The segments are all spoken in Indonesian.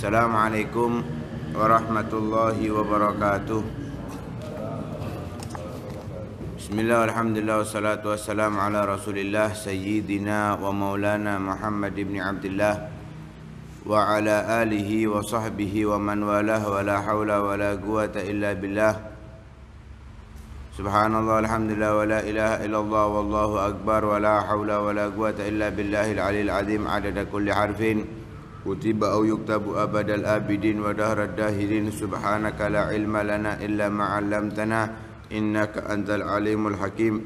السلام عليكم ورحمة الله وبركاته بسم الله والحمد لله والصلاة والسلام على رسول الله سيدنا ومولانا محمد بن عبد الله وعلى آله وصحبه ومن والاه ولا حول ولا قوة إلا بالله سبحان الله الحمد لله ولا إله إلا الله والله أكبر ولا حول ولا قوة إلا بالله العلي العظيم عدد كل حرفين كتب أو يكتب أبد الآبدين ودهر الداهرين سبحانك لا علم لنا إلا ما علمتنا إنك أنت العليم الحكيم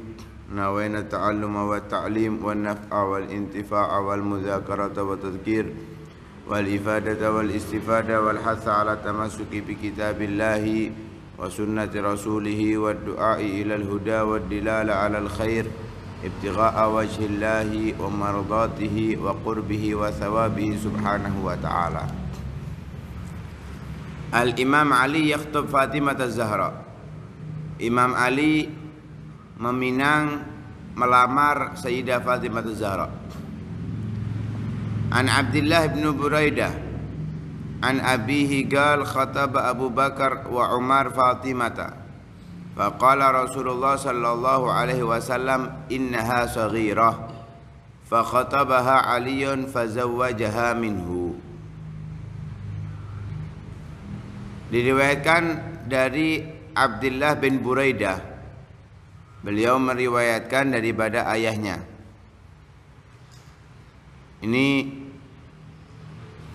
نوينا التعلم والتعليم والنفع والانتفاع والمذاكرة والتذكير والإفادة والاستفادة والحث على التمسك بكتاب الله وسنة رسوله والدعاء إلى الهدى والدلالة على الخير ابتغاء وجه الله ومرضاته وقربه وثوابه سبحانه وتعالى الإمام علي يخطب فاطمة الزهراء Imam Ali meminang melamar Sayyidah Fatimah Zahra An Abdullah bin Buraidah An abihi gal khataba Abu Bakar wa Umar Fatimata Faqala Rasulullah sallallahu alaihi wasallam innaha saghirah fa khatabaha Aliun fazawwajaha minhu. Diriwayatkan dari Abdullah bin Buraidah. Beliau meriwayatkan daripada ayahnya. Ini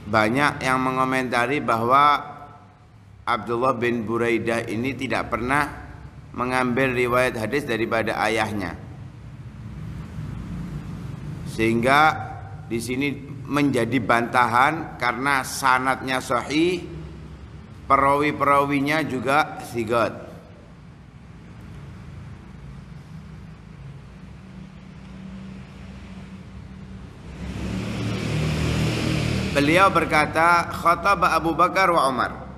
banyak yang mengomentari bahwa Abdullah bin Buraidah ini tidak pernah mengambil riwayat hadis daripada ayahnya. Sehingga di sini menjadi bantahan karena sanatnya sahih, perawi-perawinya juga sigat. Beliau berkata, khotab Abu Bakar wa Umar.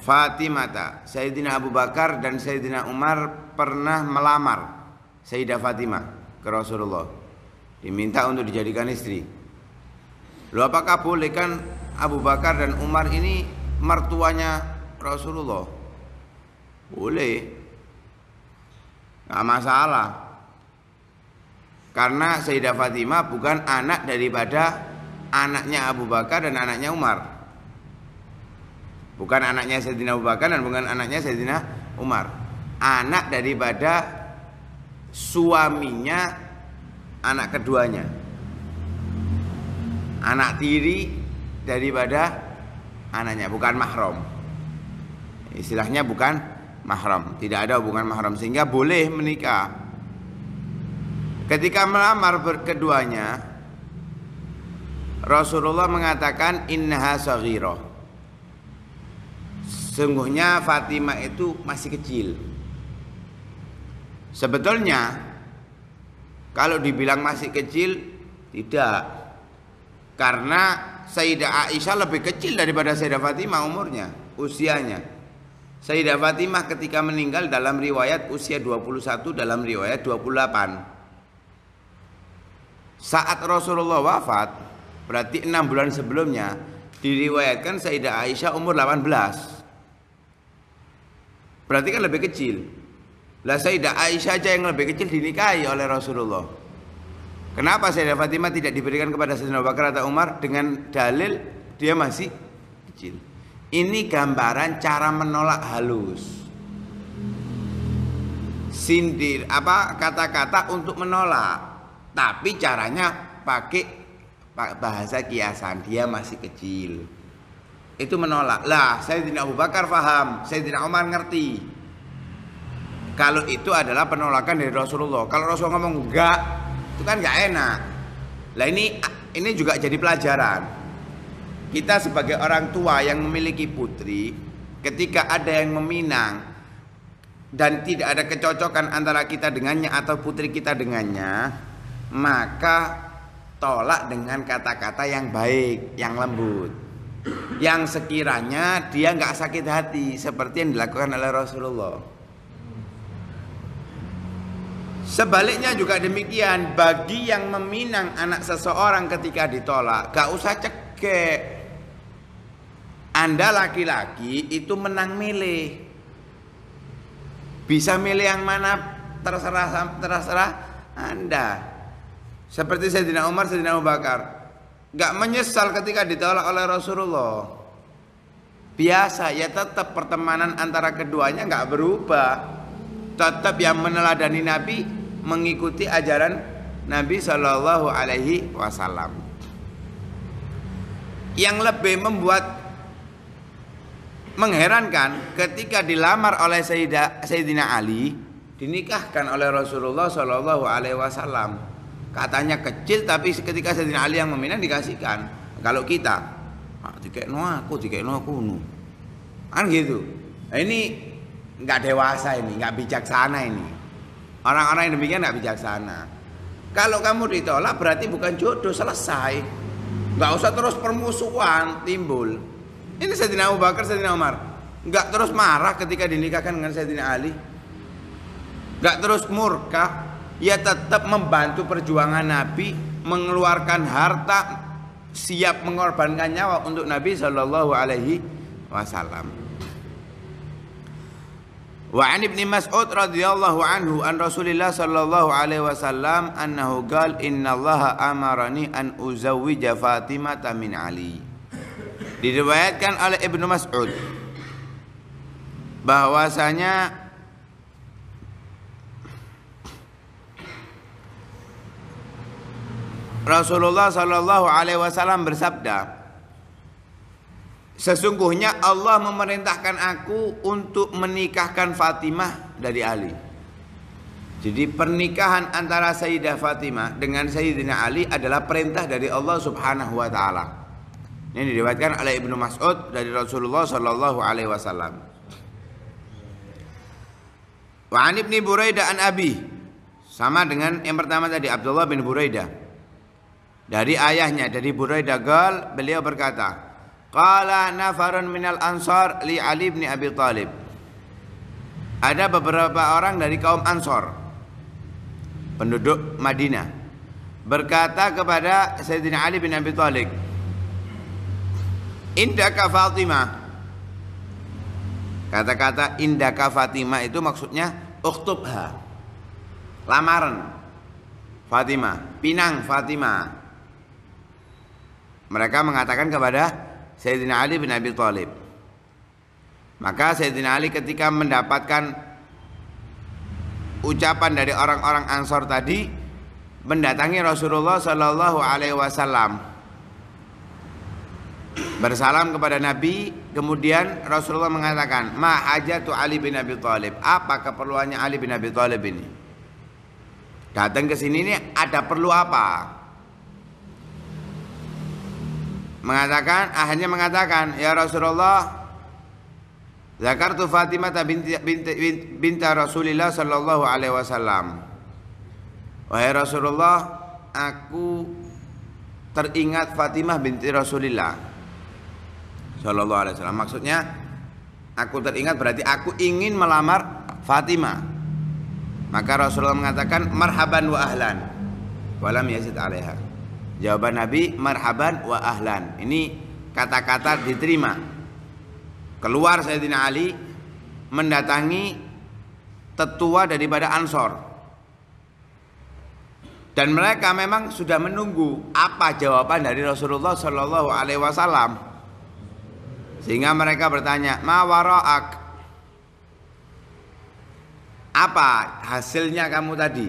Fatimata Sayyidina Abu Bakar dan Sayyidina Umar pernah melamar Sayyidah Fatimah ke Rasulullah diminta untuk dijadikan istri Lalu apakah boleh kan Abu Bakar dan Umar ini mertuanya Rasulullah boleh nggak masalah karena Sayyidah Fatimah bukan anak daripada anaknya Abu Bakar dan anaknya Umar Bukan anaknya Sayyidina Abu Bakar dan bukan anaknya Sayyidina Umar. Anak daripada suaminya anak keduanya. Anak tiri daripada anaknya, bukan mahram. Istilahnya bukan mahram, tidak ada hubungan mahram sehingga boleh menikah. Ketika melamar berkeduanya, Rasulullah mengatakan innaha saghirah sesungguhnya Fatimah itu masih kecil. Sebetulnya kalau dibilang masih kecil tidak. Karena Sayyidah Aisyah lebih kecil daripada Sayyidah Fatimah umurnya, usianya. Sayyidah Fatimah ketika meninggal dalam riwayat usia 21 dalam riwayat 28. Saat Rasulullah wafat, berarti 6 bulan sebelumnya diriwayatkan Sayyidah Aisyah umur 18. Berarti kan lebih kecil. Lah Sayyidah Aisyah aja yang lebih kecil dinikahi oleh Rasulullah. Kenapa Sayyidah Fatimah tidak diberikan kepada Sayyidina Abu Bakar atau Umar dengan dalil dia masih kecil. Ini gambaran cara menolak halus. Sindir apa kata-kata untuk menolak. Tapi caranya pakai bahasa kiasan dia masih kecil itu menolak. Lah, saya tidak Abu Bakar faham, tidak Umar ngerti. Kalau itu adalah penolakan dari Rasulullah. Kalau Rasul ngomong enggak, itu kan enggak enak. Lah ini ini juga jadi pelajaran. Kita sebagai orang tua yang memiliki putri, ketika ada yang meminang dan tidak ada kecocokan antara kita dengannya atau putri kita dengannya, maka tolak dengan kata-kata yang baik, yang lembut yang sekiranya dia nggak sakit hati seperti yang dilakukan oleh Rasulullah. Sebaliknya juga demikian bagi yang meminang anak seseorang ketika ditolak, gak usah cekek. Anda laki-laki itu menang milih. Bisa milih yang mana terserah terserah Anda. Seperti Sayyidina Umar, Sayyidina Abu Bakar. Gak menyesal ketika ditolak oleh Rasulullah. Biasa ya tetap pertemanan antara keduanya nggak berubah. Tetap yang meneladani Nabi mengikuti ajaran Nabi Shallallahu Alaihi Wasallam. Yang lebih membuat mengherankan ketika dilamar oleh Sayyidina Ali dinikahkan oleh Rasulullah Shallallahu Alaihi Wasallam katanya kecil tapi ketika Sayyidina Ali yang meminang dikasihkan kalau kita ah, tiket no aku tiket no aku no kan gitu nah, ini nggak dewasa ini nggak bijaksana ini orang-orang yang demikian nggak bijaksana kalau kamu ditolak berarti bukan jodoh selesai nggak usah terus permusuhan timbul ini Sayyidina Abu Bakar Sayyidina Umar nggak terus marah ketika dinikahkan dengan Sayyidina Ali nggak terus murka ia tetap membantu perjuangan Nabi mengeluarkan harta siap mengorbankan nyawa untuk Nabi Shallallahu Alaihi Wasallam. Wa an ibni Mas'ud radhiyallahu anhu an Rasulillah sallallahu alaihi wasallam annahu qal innallaha amarani an uzawwija Fatimah min Ali. Diriwayatkan oleh Ibnu Mas'ud bahwasanya Rasulullah Shallallahu Alaihi Wasallam bersabda, sesungguhnya Allah memerintahkan aku untuk menikahkan Fatimah dari Ali. Jadi pernikahan antara Sayyidah Fatimah dengan Sayyidina Ali adalah perintah dari Allah Subhanahu Wa Taala. Ini diriwayatkan oleh Ibnu Mas'ud dari Rasulullah saw Alaihi Wasallam. Wa an Buraidah an Abi sama dengan yang pertama tadi Abdullah bin Buraidah dari ayahnya dari Buraidah Dagal beliau berkata Qala nafarun minal ansar li Ali bin Abi Talib Ada beberapa orang dari kaum Ansor penduduk Madinah berkata kepada Sayyidina Ali bin Abi Talib Indaka Fatimah Kata-kata indaka Fatimah itu maksudnya uktubha Lamaran Fatimah, pinang Fatimah mereka mengatakan kepada Sayyidina Ali bin Abi Thalib. Maka Sayyidina Ali ketika mendapatkan ucapan dari orang-orang Ansor tadi mendatangi Rasulullah Shallallahu Alaihi Wasallam bersalam kepada Nabi kemudian Rasulullah mengatakan ma hajatu Ali bin Abi Thalib apa keperluannya Ali bin Abi Thalib ini datang ke sini ini ada perlu apa mengatakan akhirnya mengatakan ya Rasulullah Zakar Tu Fatimah binti, binti, binti Rasulullah sallallahu alaihi wasallam. Wahai Rasulullah, aku teringat Fatimah binti Rasulullah sallallahu alaihi wasallam. Maksudnya aku teringat berarti aku ingin melamar Fatimah. Maka Rasulullah mengatakan marhaban wa ahlan. Walam yazid alaiha. Jawaban Nabi marhaban wa ahlan. Ini kata-kata diterima. Keluar Sayyidina Ali mendatangi tetua daripada Ansor. Dan mereka memang sudah menunggu apa jawaban dari Rasulullah Shallallahu Alaihi Wasallam. Sehingga mereka bertanya, mawaroak, apa hasilnya kamu tadi?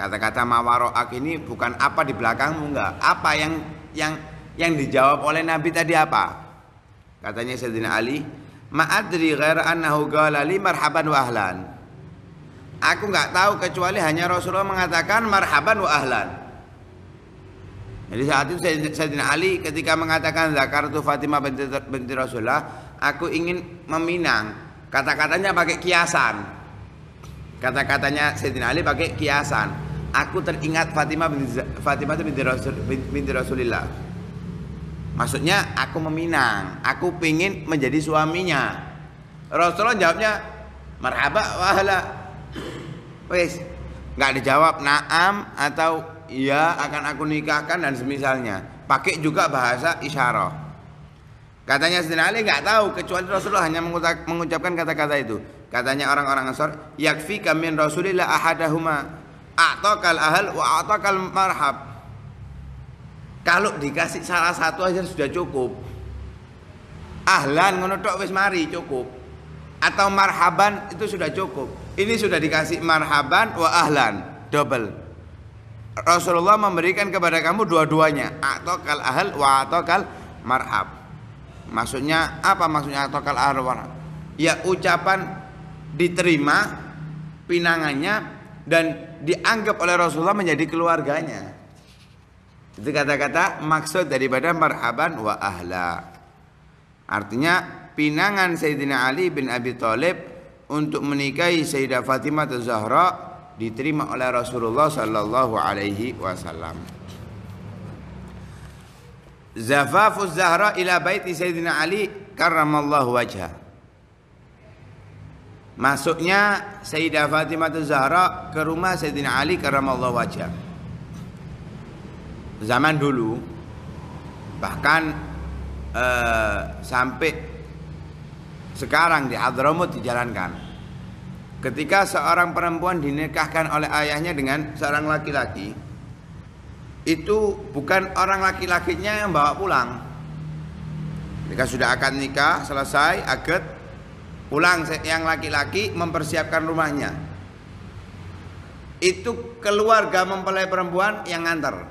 Kata-kata mawaroak ini bukan apa di belakangmu enggak. Apa yang yang yang dijawab oleh Nabi tadi apa? Katanya Sayyidina Ali, ma'adri ghaira annahu marhaban wa ahlan. Aku enggak tahu kecuali hanya Rasulullah mengatakan marhaban wa ahlan. Jadi saat itu Sayyidina Ali ketika mengatakan Zakartu Fatimah binti, binti Rasulullah Aku ingin meminang Kata-katanya pakai kiasan Kata-katanya Sayyidina Ali pakai kiasan aku teringat Fatimah binti, Fatimah binti, Rasul, binti Rasulillah. Maksudnya aku meminang, aku pingin menjadi suaminya. Rasulullah jawabnya, merhaba wahala. Wes, nggak dijawab naam atau iya akan aku nikahkan dan semisalnya. Pakai juga bahasa isyarah. Katanya Sayyidina Ali nggak tahu kecuali Rasulullah hanya mengucapkan kata-kata itu. Katanya orang-orang Ansor, yakfi kamin Rasulillah ahadahuma atakal ahal wa atakal marhab kalau dikasih salah satu aja sudah cukup ahlan ngono tok wis mari cukup atau marhaban itu sudah cukup ini sudah dikasih marhaban wa ahlan double Rasulullah memberikan kepada kamu dua-duanya kal ahal wa kal marhab Maksudnya apa maksudnya kal arwah? Ya ucapan diterima pinangannya dan dianggap oleh Rasulullah menjadi keluarganya. Itu kata-kata maksud daripada marhaban wa ahla. Artinya pinangan Sayyidina Ali bin Abi Thalib untuk menikahi Sayyidah Fatimah Az-Zahra diterima oleh Rasulullah sallallahu alaihi wasallam. Zafafuz Zahra ila baiti Sayyidina Ali karramallahu wajhah. Masuknya Sayyidah Fatimah Zahra ke rumah Sayyidina Ali karamallahu wajah. Zaman dulu bahkan eh, sampai sekarang di Adramut dijalankan. Ketika seorang perempuan dinikahkan oleh ayahnya dengan seorang laki-laki, itu bukan orang laki-lakinya yang bawa pulang. Ketika sudah akan nikah selesai, akad pulang yang laki-laki mempersiapkan rumahnya itu keluarga mempelai perempuan yang nganter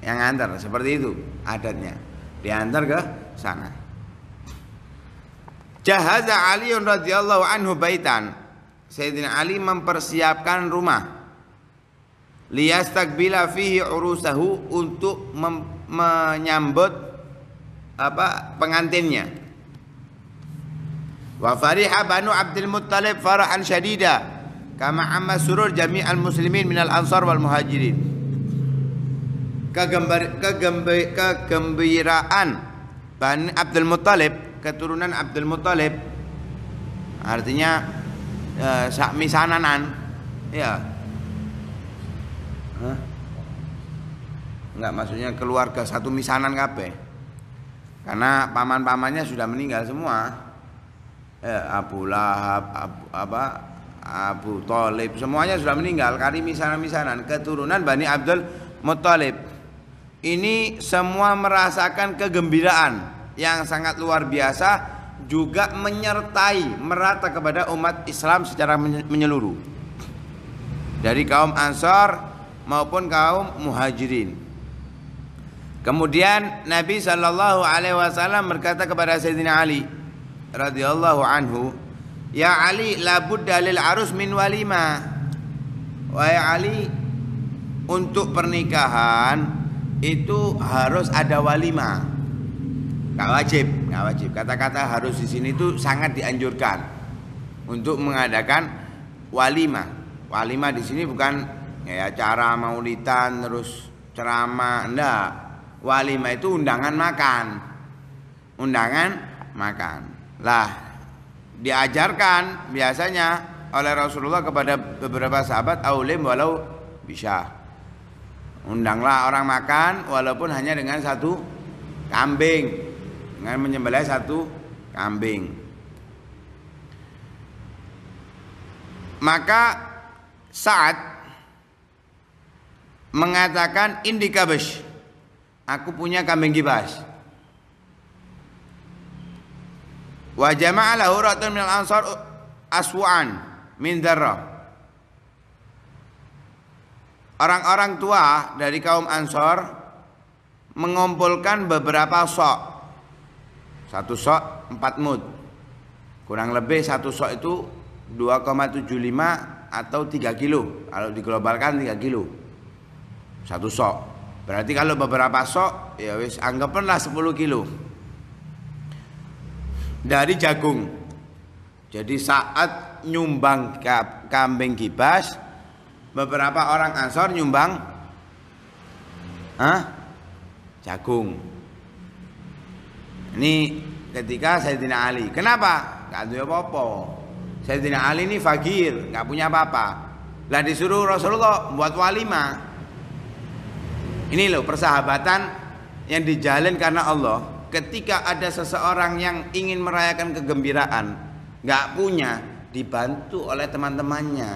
yang nganter seperti itu adatnya diantar ke sana jahaza Ali radhiyallahu anhu baitan Sayyidina Ali mempersiapkan rumah liyastakbila fihi urusahu untuk menyambut apa pengantinnya. Wa fariha banu Abdul Muttalib farahan syadida kama amma surur jami'al muslimin minal ansar wal muhajirin. Kegembar, kegembi, kegembiraan Bani Abdul Muttalib keturunan Abdul Muttalib artinya ya, sakmi sananan ya Hah? Enggak maksudnya keluarga satu misanan kabeh karena paman-pamannya sudah meninggal semua eh, Abu Lahab Abu, apa Abu Talib semuanya sudah meninggal kali misanan-misanan keturunan Bani Abdul Muttalib ini semua merasakan kegembiraan yang sangat luar biasa juga menyertai merata kepada umat Islam secara menyeluruh dari kaum Ansar maupun kaum Muhajirin Kemudian Nabi sallallahu Alaihi Wasallam berkata kepada Sayyidina Ali radhiyallahu anhu, Ya Ali, labud dalil arus min walima. Wahai Ali, untuk pernikahan itu harus ada walima. Gak wajib, gak wajib. Kata-kata harus di sini itu sangat dianjurkan untuk mengadakan walima. Walima di sini bukan ya cara maulitan terus ceramah, enggak Walimah itu undangan makan. Undangan makan. Lah, diajarkan biasanya oleh Rasulullah kepada beberapa sahabat aulim walau bisa. Undanglah orang makan walaupun hanya dengan satu kambing. Dengan menyembelih satu kambing. Maka saat mengatakan indikabesh Aku punya kambing kibas. Wa jama'a lahu ratun al ansar aswa'an min dharrah. Orang-orang tua dari kaum Ansor mengumpulkan beberapa sok. Satu sok empat mud. Kurang lebih satu sok itu 2,75 atau 3 kilo. Kalau diglobalkan 3 kilo. Satu sok. Berarti kalau beberapa sok ya wis anggaplah 10 kilo. Dari jagung. Jadi saat nyumbang kambing kibas beberapa orang ansor nyumbang ah jagung. Ini ketika saya Sayyidina Ali. Kenapa? Gak ada apa-apa. Sayyidina Ali ini fakir, gak punya apa-apa. Lah disuruh Rasulullah buat walimah ini loh persahabatan yang dijalin karena Allah. Ketika ada seseorang yang ingin merayakan kegembiraan, nggak punya, dibantu oleh teman-temannya,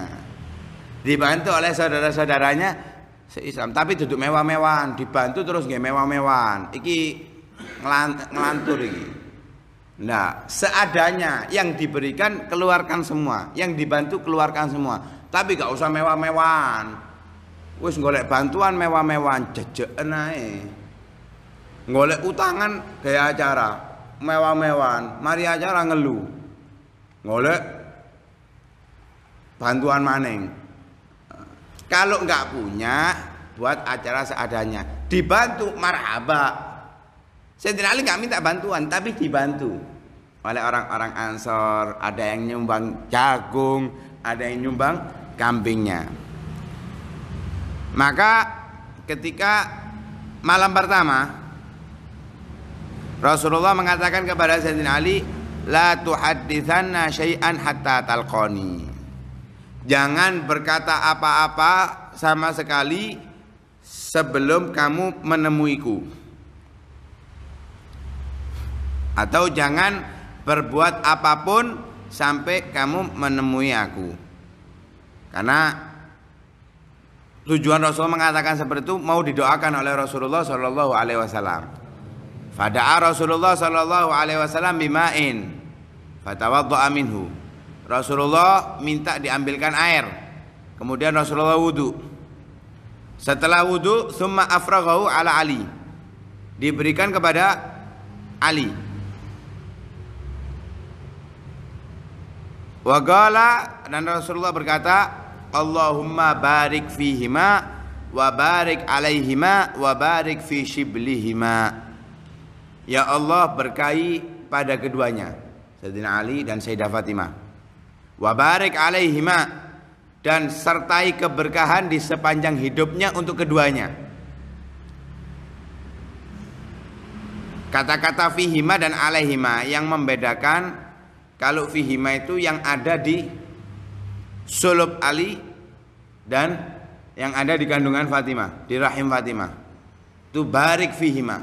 dibantu oleh saudara-saudaranya se-Islam. Tapi duduk mewah-mewahan, dibantu terus nggak mewah-mewahan. Iki ngelantur ini Nah, seadanya yang diberikan keluarkan semua, yang dibantu keluarkan semua. Tapi gak usah mewah-mewahan wis golek bantuan mewah-mewahan jejek ae. Golek utangan gaya acara mewah-mewahan, mari acara ngelu. Golek bantuan maning. Kalau nggak punya, buat acara seadanya. Dibantu marhaba. saya Ali nggak minta bantuan, tapi dibantu oleh orang-orang Ansor. Ada yang nyumbang jagung, ada yang nyumbang kambingnya. Maka ketika malam pertama Rasulullah mengatakan kepada Sayyidina Ali, "La tuhadithanna syai'an hatta talqani." Jangan berkata apa-apa sama sekali sebelum kamu menemuiku. Atau jangan berbuat apapun sampai kamu menemui aku. Karena tujuan Rasul mengatakan seperti itu mau didoakan oleh Rasulullah Shallallahu Alaihi Wasallam. Fada'a Rasulullah Shallallahu Alaihi Wasallam bimain, fatawaddu'a aminhu. Rasulullah minta diambilkan air, kemudian Rasulullah wudhu. Setelah wudhu, summa afraghahu ala Ali. Diberikan kepada Ali. Wagala dan Rasulullah berkata, Allahumma barik fihima wa barik alaihima wa barik fi shiblihima. Ya Allah berkahi pada keduanya, Sayyidina Ali dan Sayyidah Fatimah. Wa barik alaihima dan sertai keberkahan di sepanjang hidupnya untuk keduanya. Kata-kata fihima dan alaihima yang membedakan kalau fihima itu yang ada di sulub Ali dan yang ada di kandungan Fatimah, di rahim Fatimah. Tu barik fihima.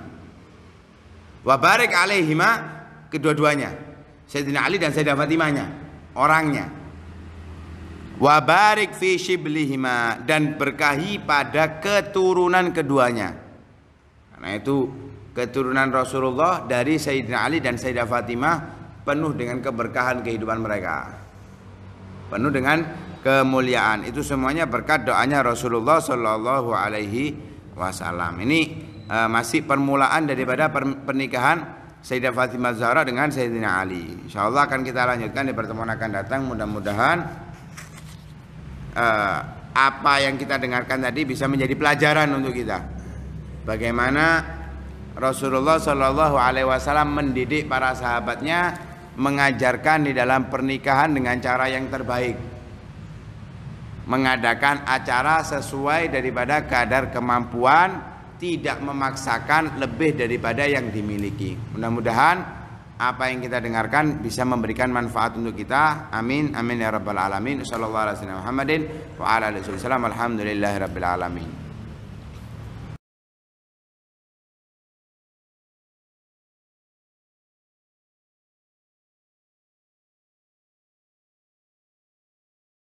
Wa barik alaihima kedua-duanya. Sayyidina Ali dan Sayyidina Fatimahnya, orangnya. Wa barik fi shiblihima dan berkahi pada keturunan keduanya. Karena itu keturunan Rasulullah dari Sayyidina Ali dan Sayyidina Fatimah penuh dengan keberkahan kehidupan mereka penuh dengan kemuliaan. Itu semuanya berkat doanya Rasulullah Shallallahu Alaihi Wasallam. Ini uh, masih permulaan daripada per, pernikahan Sayyidah Fatimah Zahra dengan Sayyidina Ali. Insya Allah akan kita lanjutkan di pertemuan akan datang. Mudah-mudahan uh, apa yang kita dengarkan tadi bisa menjadi pelajaran untuk kita. Bagaimana Rasulullah Shallallahu Alaihi Wasallam mendidik para sahabatnya mengajarkan di dalam pernikahan dengan cara yang terbaik mengadakan acara sesuai daripada kadar kemampuan tidak memaksakan lebih daripada yang dimiliki mudah-mudahan apa yang kita dengarkan bisa memberikan manfaat untuk kita. Amin. Amin ya rabbal alamin. Sallallahu alaihi wasallam wa ala alihi wasallam. Alhamdulillahirabbil alamin.